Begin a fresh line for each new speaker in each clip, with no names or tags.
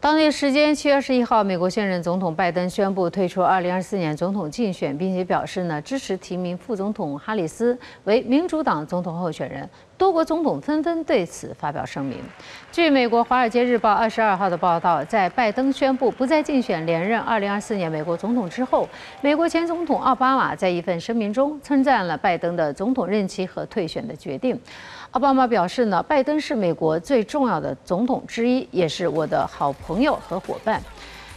当地时间七月二十一号，美国现任总统拜登宣布退出二零二四年总统竞选，并且表示呢支持提名副总统哈里斯为民主党总统候选人。多国总统纷纷对此发表声明。据美国《华尔街日报》二十二号的报道，在拜登宣布不再竞选连任二零二四年美国总统之后，美国前总统奥巴马在一份声明中称赞了拜登的总统任期和退选的决定。奥巴马表示呢，拜登是美国最重要的总统之一，也是我的好。朋友和伙伴，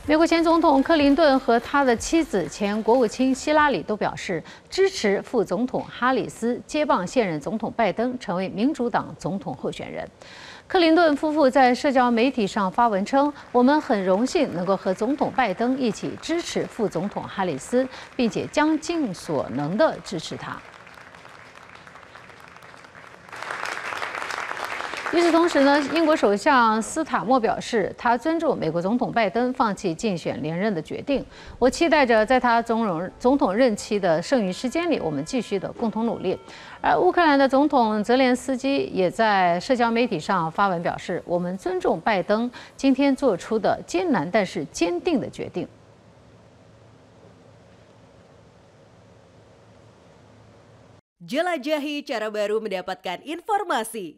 美国前总统克林顿和他的妻子前国务卿希拉里都表示支持副总统哈里斯接棒现任总统拜登成为民主党总统候选人。克林顿夫妇在社交媒体上发文称：“我们很荣幸能够和总统拜登一起支持副总统哈里斯，并且将尽所能的支持他。”与此同时呢，英国首相斯塔默表示，他尊重美国总统拜登放弃竞选连任的决定。我期待着在他总统总统任期的剩余时间里，我们继续的共同努力。而乌克兰的总统泽连斯基也在社交媒体上发文表示，我们尊重拜登今天做出的艰难但是坚定的决定。
jelajahi cara baru mendapatkan informasi